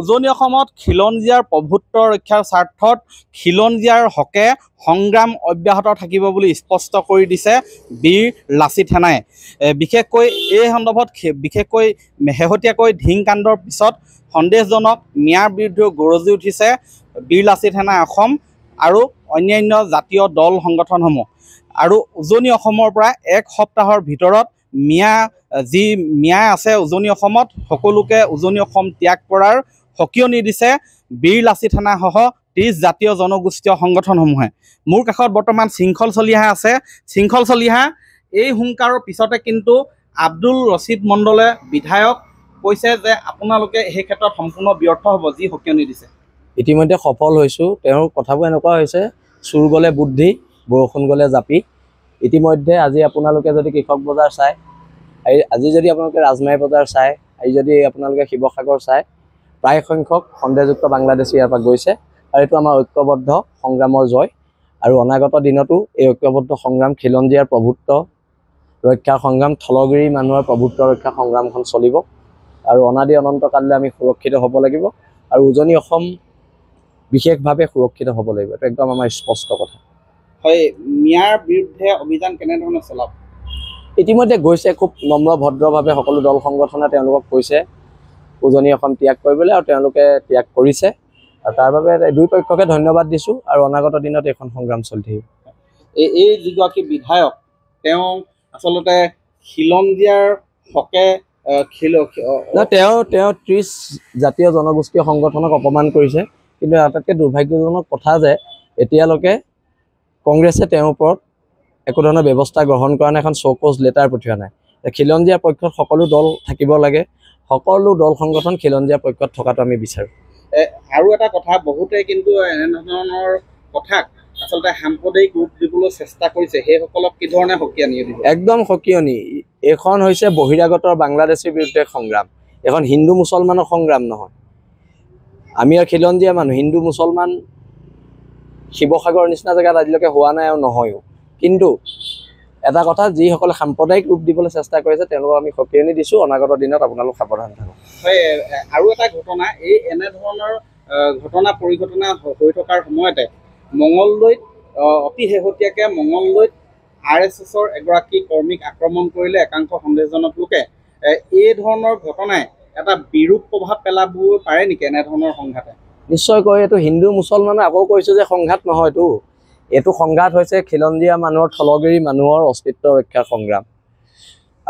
উজনি অসমত খিলঞ্জীয়াৰ প্ৰভুত্ব ৰক্ষাৰ স্বাৰ্থত খিলঞ্জীয়াৰ হকে সংগ্ৰাম অব্যাহত থাকিব বুলি স্পষ্ট কৰি দিছে বীৰ লাচিত সেনাই বিশেষকৈ এই সন্দৰ্ভত বিশেষকৈ শেহতীয়াকৈ ঢিং কাণ্ডৰ পিছত সন্দেহজনক নিয়াৰ বিৰুদ্ধেও গৰজি উঠিছে বীৰ লাচিত সেনাই অসম আৰু অন্যান্য জাতীয় দল সংগঠনসমূহ আৰু উজনি অসমৰ পৰা এক সপ্তাহৰ ভিতৰত মিয়া যি মিয়া আছে উজনি অসমত সকলোকে উজনি অসম ত্যাগ কৰাৰ সকীয় নিদিছে বীৰ লাচি থানাসহ ত্ৰিছ জাতীয় জনগোষ্ঠীয় সংগঠনসমূহে মোৰ কাষত বৰ্তমান শৃংখল চলিহা আছে শৃংখল চলিহা এই হুংকাৰৰ পিছতে কিন্তু আব্দুল ৰচিদ মণ্ডলে বিধায়ক কৈছে যে আপোনালোকে সেই ক্ষেত্ৰত সম্পূৰ্ণ ব্যৰ্থ হ'ব যি সকীয় নিদিছে ইতিমধ্যে সফল হৈছোঁ তেওঁৰ কথাবোৰ এনেকুৱা হৈছে চুৰ গ'লে বুদ্ধি বৰষুণ গ'লে জাপি ইতিমধ্যে আজি আপোনালোকে যদি কৃষক বজাৰ চায় আজি যদি আপোনালোকে ৰাজমাই বজাৰ চায় আজি যদি আপোনালোকে শিৱসাগৰ চায় প্ৰায় সংখ্যক সন্দেহযুক্ত বাংলাদেশী ইয়াৰ পৰা গৈছে আৰু এইটো আমাৰ ঐক্যবদ্ধ সংগ্ৰামৰ জয় আৰু অনাগত দিনতো এই ঐক্যবদ্ধ সংগ্ৰাম খিলঞ্জীয়াৰ প্ৰভুত্ব ৰক্ষা সংগ্ৰাম থলগিৰি মানুহৰ প্ৰভুত্ব ৰক্ষা সংগ্ৰামখন চলিব আৰু অনাদি অনন্তকাললৈ আমি সুৰক্ষিত হ'ব লাগিব আৰু উজনি অসম বিশেষভাৱে সুৰক্ষিত হ'ব লাগিব এইটো একদম আমাৰ স্পষ্ট কথা হয় মিয়াৰ বিৰুদ্ধে অভিযান কেনেধৰণে চলাব ইতিমধ্যে গৈছে খুব নম্ৰ ভদ্ৰভাৱে সকলো দল সংগঠনে তেওঁলোকক কৈছে উজনি অসম ত্যাগ কৰিবলৈ আৰু তেওঁলোকে ত্যাগ কৰিছে আৰু তাৰ বাবে দুয়োপক্ষকে ধন্যবাদ দিছোঁ আৰু অনাগত দিনত এইখন সংগ্ৰাম চলি থাকিব এই এই যিগৰাকী বিধায়ক তেওঁ আচলতে খিলঞ্জীয়াৰ হকে তেওঁ তেওঁ ত্ৰিছ জাতীয় জনগোষ্ঠীয় সংগঠনক অপমান কৰিছে কিন্তু আটাইতকৈ দুৰ্ভাগ্যজনক কথা যে এতিয়ালৈকে কংগ্ৰেছে তেওঁৰ ওপৰত একো ধৰণৰ ব্যৱস্থা গ্ৰহণ কৰা নাই এখন চৌক'চ লেটাৰ পঠিওৱা নাই খিলঞ্জীয়া পক্ষত সকলো দল থাকিব লাগে সকলো দল সংগঠন খিলঞ্জীয়া পক্ষত থকাটো আমি বিচাৰোঁ আৰু এটা কথা বহুতে কিন্তু এনেধৰণৰ কথাক আচলতে সাম্প্ৰদায়িক ৰূপ দিবলৈ চেষ্টা কৰিছে সেইসকলক কি ধৰণে সকীয়নী একদম সকীয়নি এইখন হৈছে বহিৰাগত বাংলাদেশীৰ বিৰুদ্ধে সংগ্ৰাম এখন হিন্দু মুছলমানৰ সংগ্ৰাম নহয় আমি আৰু খিলঞ্জীয়া মানুহ হিন্দু মুছলমান শিৱসাগৰৰ নিচিনা জেগাত আজিলৈকে হোৱা নাই আৰু নহয়ো কিন্তু এটা কথা যিসকলে সাম্প্ৰদায়িক ৰূপ দিবলৈ চেষ্টা কৰিছে তেওঁলোকক আমি সকিয়নি দিছোঁ অনাগত দিনত আপোনালোক সাৱধান থাকক হয় আৰু এটা ঘটনা এই এনেধৰণৰ ঘটনা পৰিঘটনা হৈ থকাৰ সময়তে মঙলদৈত অতি শেহতীয়াকে মঙলদৈত আৰ এছ এছৰ এগৰাকী কৰ্মীক আক্ৰমণ কৰিলে একাংশ সন্দেহজনক লোকে এই ধৰণৰ ঘটনাই এটা বিৰূপ প্ৰভাৱ পেলাব পাৰে নেকি এনেধৰণৰ সংঘাতে নিশ্চয়কৈ এইটো হিন্দু মুছলমানে আকৌ কৈছোঁ যে সংঘাত নহয়তো এইটো সংঘাত হৈছে খিলঞ্জীয়া মানুহৰ থলগিৰি মানুহৰ অস্তিত্ব ৰক্ষা সংগ্ৰাম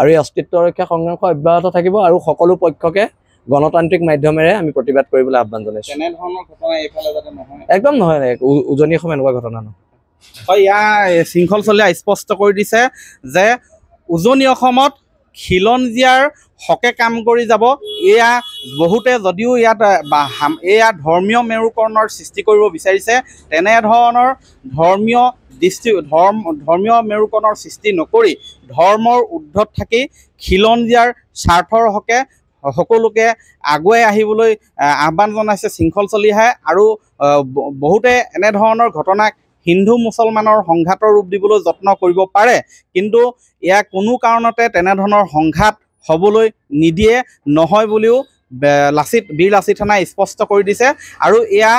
আৰু এই অস্তিত্ব ৰক্ষা সংগ্ৰামখন অব্যাহত থাকিব আৰু সকলো পক্ষকে গণতান্ত্ৰিক মাধ্যমেৰে আমি প্ৰতিবাদ কৰিবলৈ আহ্বান জনাইছো একদম নহয় উজনি অসম এনেকুৱা ঘটনা নহয় হয় ইয়াৰ শৃংখল চলিয়া স্পষ্ট কৰি দিছে যে উজনি অসমত খিলঞ্জীয়াৰ হকে কাম কৰি যাব এয়া বহুতে যদিও ইয়াত এয়া ধৰ্মীয় মেৰুকৰণৰ সৃষ্টি কৰিব বিচাৰিছে তেনেধৰণৰ ধৰ্মীয় দৃষ্টি ধৰ্ম ধৰ্মীয় মেৰুকৰণৰ সৃষ্টি নকৰি ধৰ্মৰ উদ্ধত থাকি খিলঞ্জীয়াৰ স্বাৰ্থৰ হকে সকলোকে আগুৱাই আহিবলৈ আহ্বান জনাইছে শৃংখল চলিহাই আৰু বহুতে এনেধৰণৰ ঘটনাক হিন্দু মুছলমানৰ সংঘাতৰ ৰূপ দিবলৈ যত্ন কৰিব পাৰে কিন্তু ইয়াৰ কোনো কাৰণতে তেনেধৰণৰ সংঘাত হ'বলৈ নিদিয়ে নহয় বুলিও লাচিত বীৰ লাচিত থানাই স্পষ্ট কৰি দিছে আৰু এয়া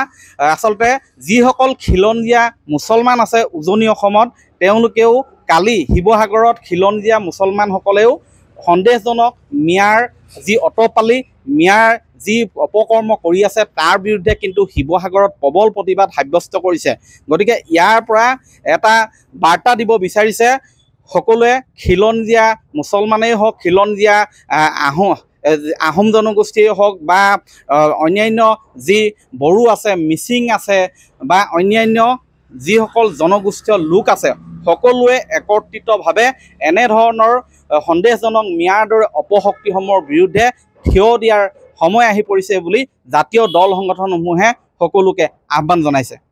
আচলতে যিসকল খিলঞ্জীয়া মুছলমান আছে উজনি অসমত তেওঁলোকেও কালি শিৱসাগৰত খিলঞ্জীয়া মুছলমানসকলেও সন্দেহজনক মিয়াৰ যি অটপালি মিয়াৰ যি অপকৰ্ম কৰি আছে তাৰ বিৰুদ্ধে কিন্তু শিৱসাগৰত প্ৰবল প্ৰতিবাদ সাব্যস্ত কৰিছে গতিকে ইয়াৰ পৰা এটা বাৰ্তা দিব বিচাৰিছে সকলোৱে খিলন দিয়া মুছলমানেই হওক খিলন দিয়া আহোম আহোম জনগোষ্ঠীয়ে হওক বা অন্যান্য যি বড়ো আছে মিচিং আছে বা অন্যান্য যিসকল জনগোষ্ঠীয় লোক আছে সকলোৱে একত্ৰিতভাৱে এনেধৰণৰ সন্দেহজনক মিয়াৰ দৰে অপশক্তিসমূহৰ বিৰুদ্ধে থিয় দিয়াৰ সময় আহি পৰিছে বুলি জাতীয় দল সংগঠনসমূহে সকলোকে আহ্বান জনাইছে